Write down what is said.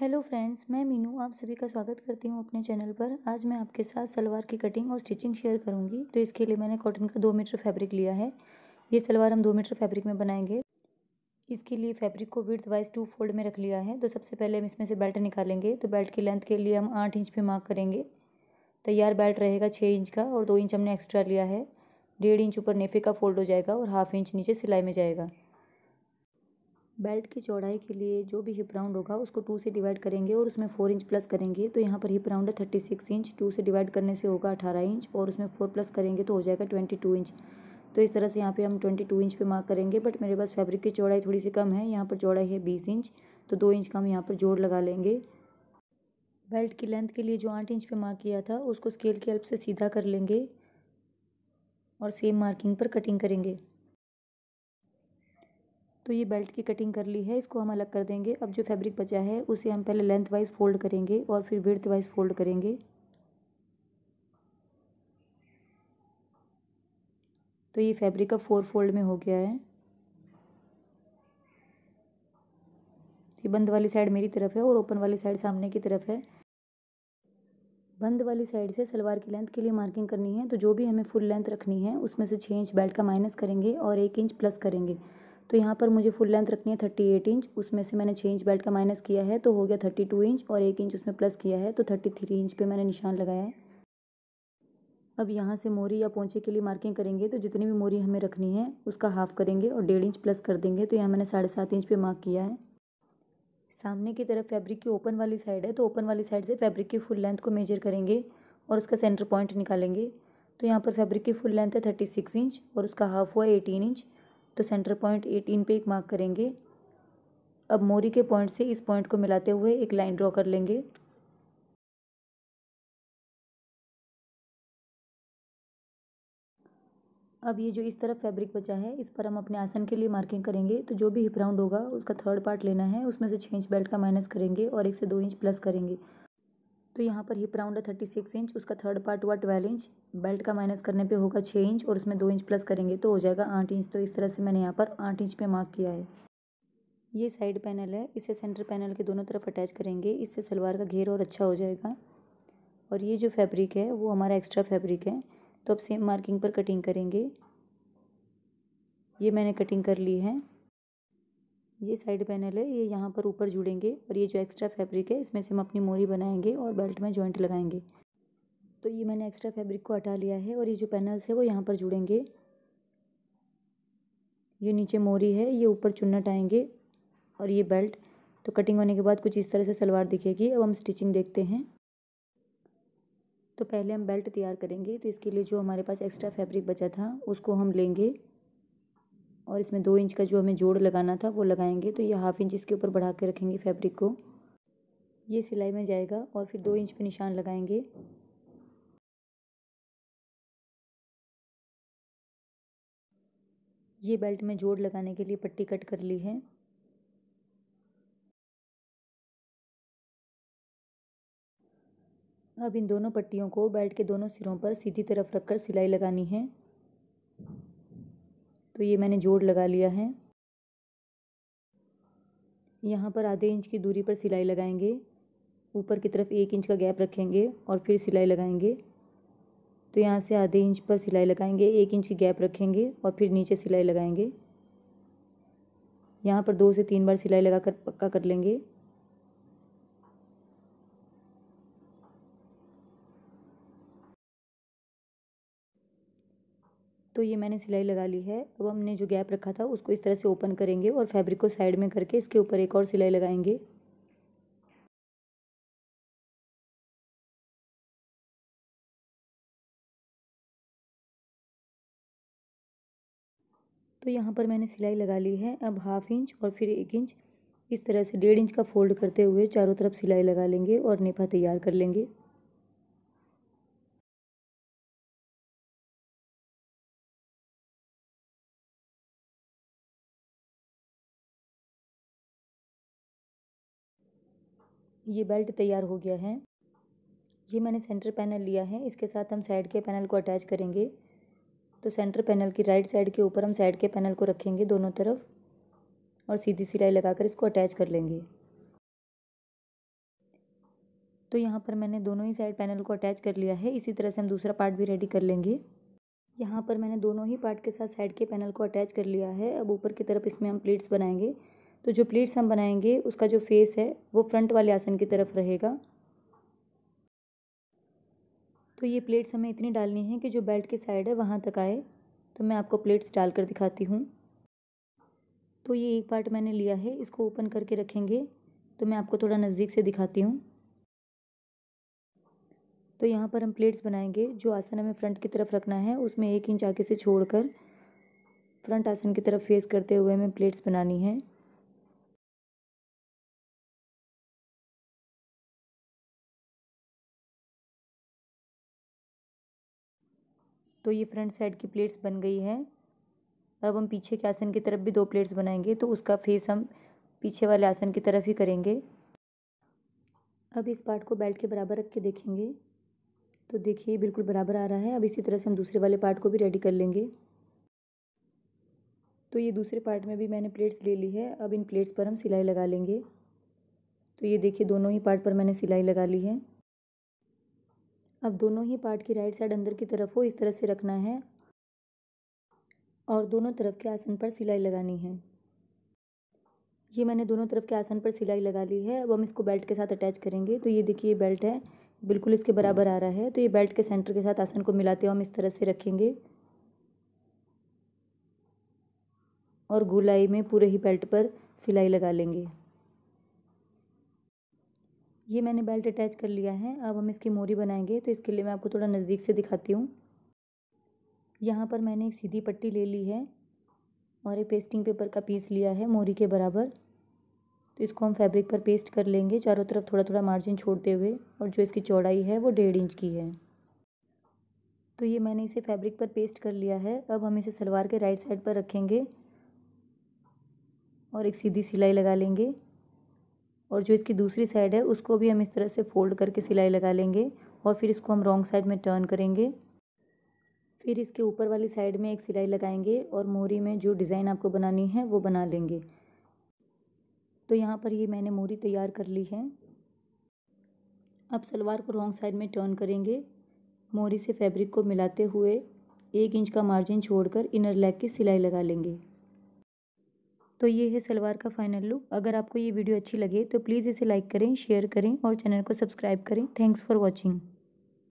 hello friends मैं मीनू आप सभी का स्वागत करती हूँ अपने चैनल पर आज मैं आपके साथ सलवार की कटिंग और स्टिचिंग शेयर करूँगी तो इसके लिए मैंने कॉटन का दो मीटर फैब्रिक लिया है ये सलवार हम दो मीटर फैब्रिक में बनाएंगे इसके लिए फैब्रिक को विर्थ वाइज टू फोल्ड में रख लिया है तो सबसे पहले हम इसमें से बेल्ट निकालेंगे तो बेल्ट की लेंथ के लिए हम आठ इंच पर मार्क करेंगे तैयार बेल्ट रहेगा छः इंच का और दो इंच हमने एक्स्ट्रा लिया है डेढ़ इंच ऊपर नेफे का फोल्ड हो जाएगा और हाफ इंच नीचे सिलाई में जाएगा बेल्ट की चौड़ाई के लिए जो भी हिप राउंड होगा उसको टू से डिवाइड करेंगे और उसमें फोर इंच प्लस करेंगे तो यहाँ पर हिप राउंड है थर्टी सिक्स इंच टू से डिवाइड करने से होगा अठारह इंच और उसमें फोर प्लस करेंगे तो हो जाएगा ट्वेंटी टू इंच तो इस तरह से यहाँ पे हम ट्वेंटी टू इंच पे मार्क करेंगे बट मेरे पास फैब्रिक की चौड़ाई थोड़ी सी कम है यहाँ पर चौड़ाई है बीस इंच तो दो इंच का हम यहाँ पर जोड़ लगा लेंगे बेल्ट की लेंथ के लिए जो आठ इंच पर मार्क किया था उसको स्केल की हेल्प से सीधा कर लेंगे और सेम मार्किंग पर कटिंग करेंगे तो ये बेल्ट की कटिंग कर ली है इसको हम अलग कर देंगे अब जो फैब्रिक बचा है उसे हम पहले लेंथ वाइज फोल्ड करेंगे और फिर विड्थ वाइज फोल्ड करेंगे तो ये फैब्रिक अब फोर फोल्ड में हो गया है ये बंद वाली साइड मेरी तरफ है और ओपन वाली साइड सामने की तरफ है बंद वाली साइड से सलवार की लेंथ के लिए मार्किंग करनी है तो जो भी हमें फुल लेंथ रखनी है उसमें से छः इंच बेल्ट का माइनस करेंगे और एक इंच प्लस करेंगे तो यहाँ पर मुझे फुल लेंथ रखनी है थर्टी एट इंच उसमें से मैंने छः इंच बेल्ट का माइनस किया है तो हो गया थर्टी टू इंच और एक इंच उसमें प्लस किया है तो थर्टी थ्री इंच पे मैंने निशान लगाया है अब यहाँ से मोरी या पोंछे के लिए मार्किंग करेंगे तो जितनी भी मोरी हमें रखनी है उसका हाफ करेंगे और डेढ़ इंच प्लस कर देंगे तो यहाँ मैंने साढ़े सात इंच पे मार्क किया है सामने की तरफ फैब्रिक की ओपन वाली साइड है तो ओपन वाली साइड से फैब्रिक की फुल लेंथ को मेजर करेंगे और उसका सेंटर पॉइंट निकालेंगे तो यहाँ पर फैब्रिक की फुल लेंथ है थर्टी सिक्स इंच और उसका हाफ हुआ एटीन इंच तो सेंटर पॉइंट एटीन पे एक मार्क करेंगे अब मोरी के पॉइंट से इस पॉइंट को मिलाते हुए एक लाइन ड्रॉ कर लेंगे अब ये जो इस तरफ फैब्रिक बचा है इस पर हम अपने आसन के लिए मार्किंग करेंगे तो जो भी हिप राउंड होगा उसका थर्ड पार्ट लेना है उसमें से छः इंच बेल्ट का माइनस करेंगे और एक से दो इंच प्लस करेंगे तो यहाँ पर हिप राउंड है थर्टी सिक्स इंच उसका थर्ड पार्ट हुआ ट्वेल्व इंच बेल्ट का माइनस करने पे होगा छः इंच और उसमें दो इंच प्लस करेंगे तो हो जाएगा आठ इंच तो इस तरह से मैंने यहाँ पर आठ इंच पे मार्क किया है ये साइड पैनल है इसे सेंटर पैनल के दोनों तरफ अटैच करेंगे इससे सलवार का घेर और अच्छा हो जाएगा और ये जो फैब्रिक है वो हमारा एक्स्ट्रा फैब्रिक है तो अब सेम मार्किंग पर कटिंग करेंगे ये मैंने कटिंग कर ली है ये साइड पैनल है ये यहाँ पर ऊपर जुड़ेंगे और ये जो एक्स्ट्रा फैब्रिक है इसमें से हम अपनी मोरी बनाएंगे और बेल्ट में जॉइंट लगाएंगे तो ये मैंने एक्स्ट्रा फैब्रिक को हटा लिया है और ये जो पैनल्स है वो यहाँ पर जुड़ेंगे ये नीचे मोरी है ये ऊपर चुन्नट आएंगे और ये बेल्ट तो कटिंग होने के बाद कुछ इस तरह से सलवार दिखेगी अब हम स्टिचिंग देखते हैं तो पहले हम बेल्ट तैयार करेंगे तो इसके लिए जो हमारे पास एक्स्ट्रा फैब्रिक बचा था उसको हम लेंगे और इसमें दो इंच का जो हमें जोड़ लगाना था वो लगाएंगे तो ये हाफ़ इंच इसके ऊपर बढ़ा के रखेंगे फैब्रिक को ये सिलाई में जाएगा और फिर दो इंच पे निशान लगाएंगे ये बेल्ट में जोड़ लगाने के लिए पट्टी कट कर ली है अब इन दोनों पट्टियों को बेल्ट के दोनों सिरों पर सीधी तरफ रखकर सिलाई लगानी है तो ये मैंने जोड़ लगा लिया है यहाँ पर आधे इंच की दूरी पर सिलाई लगाएंगे ऊपर की तरफ एक इंच का गैप रखेंगे और फिर सिलाई लगाएंगे तो यहाँ से आधे इंच पर सिलाई लगाएंगे एक इंच की गैप रखेंगे और फिर नीचे सिलाई लगाएंगे यहाँ पर दो से तीन बार सिलाई लगाकर पक्का कर लेंगे तो ये मैंने सिलाई लगा ली है अब हमने जो गैप रखा था उसको इस तरह से ओपन करेंगे और फैब्रिक को साइड में करके इसके ऊपर एक और सिलाई लगाएंगे तो यहाँ पर मैंने सिलाई लगा ली है अब हाफ इंच और फिर एक इंच इस तरह से डेढ़ इंच का फोल्ड करते हुए चारों तरफ सिलाई लगा लेंगे और नेफा तैयार कर लेंगे ये बेल्ट तैयार हो गया है ये मैंने सेंटर पैनल लिया है इसके साथ हम साइड के पैनल को अटैच करेंगे तो सेंटर पैनल की राइट साइड के ऊपर हम साइड के पैनल को रखेंगे दोनों तरफ और सीधी सिलाई लगाकर इसको अटैच कर लेंगे तो यहाँ पर मैंने दोनों ही साइड पैनल को अटैच कर लिया है इसी तरह से हम दूसरा पार्ट भी रेडी कर लेंगे यहाँ पर मैंने दोनों ही पार्ट के साथ साइड के पैनल को अटैच कर लिया है अब ऊपर की तरफ इसमें हम प्लेट्स बनाएंगे तो जो प्लेट्स हम बनाएंगे उसका जो फेस है वो फ्रंट वाले आसन की तरफ रहेगा तो ये प्लेट्स हमें इतनी डालनी है कि जो बेल्ट की साइड है वहाँ तक आए तो मैं आपको प्लेट्स डाल कर दिखाती हूँ तो ये एक पार्ट मैंने लिया है इसको ओपन करके रखेंगे तो मैं आपको थोड़ा नज़दीक से दिखाती हूँ तो यहाँ पर हम प्लेट्स बनाएंगे जो आसन हमें फ्रंट की तरफ रखना है उसमें एक इंच आगे से छोड़कर फ्रंट आसन की तरफ फेस करते हुए हमें प्लेट्स बनानी है तो ये फ्रंट साइड की प्लेट्स बन गई है अब हम पीछे के आसन की तरफ भी दो प्लेट्स बनाएंगे तो उसका फेस हम पीछे वाले आसन की तरफ ही करेंगे अब इस पार्ट को बेल्ट के बराबर रख के देखेंगे तो देखिए बिल्कुल बराबर आ रहा है अब इसी तरह से हम दूसरे वाले पार्ट को भी रेडी कर लेंगे तो ये दूसरे पार्ट में भी मैंने प्लेट्स ले ली है अब इन प्लेट्स पर हम सिलाई लगा लेंगे तो ये देखिए दोनों ही पार्ट पर मैंने सिलाई लगा ली है अब दोनों ही पार्ट की राइट साइड अंदर की तरफ हो इस तरह से रखना है और दोनों तरफ के आसन पर सिलाई लगानी है ये मैंने दोनों तरफ के आसन पर सिलाई लगा ली है अब हम इसको बेल्ट के साथ अटैच करेंगे तो ये देखिए ये बेल्ट है बिल्कुल इसके बराबर आ रहा है तो ये बेल्ट के सेंटर के साथ आसन को मिलाते हुए हम इस तरह से रखेंगे और गोलाई में पूरे ही बेल्ट पर सिलाई लगा लेंगे ये मैंने बेल्ट अटैच कर लिया है अब हम इसकी मोरी बनाएंगे तो इसके लिए मैं आपको थोड़ा नज़दीक से दिखाती हूँ यहाँ पर मैंने एक सीधी पट्टी ले ली है और एक पेस्टिंग पेपर का पीस लिया है मोरी के बराबर तो इसको हम फैब्रिक पर पेस्ट कर लेंगे चारों तरफ थोड़ा थोड़ा मार्जिन छोड़ते हुए और जो इसकी चौड़ाई है वो डेढ़ इंच की है तो ये मैंने इसे फैब्रिक पर पेस्ट कर लिया है अब हम इसे सलवार के राइट साइड पर रखेंगे और एक सीधी सिलाई लगा लेंगे और जो इसकी दूसरी साइड है उसको भी हम इस तरह से फोल्ड करके सिलाई लगा लेंगे और फिर इसको हम रॉन्ग साइड में टर्न करेंगे फिर इसके ऊपर वाली साइड में एक सिलाई लगाएंगे और मोरी में जो डिज़ाइन आपको बनानी है वो बना लेंगे तो यहाँ पर ये मैंने मोरी तैयार कर ली है अब सलवार को रॉन्ग साइड में टर्न करेंगे मोरी से फैब्रिक को मिलाते हुए एक इंच का मार्जिन छोड़कर इनर लेग की सिलाई लगा लेंगे तो ये है सलवार का फाइनल लुक अगर आपको ये वीडियो अच्छी लगे तो प्लीज़ इसे लाइक करें शेयर करें और चैनल को सब्सक्राइब करें थैंक्स फॉर वॉचिंग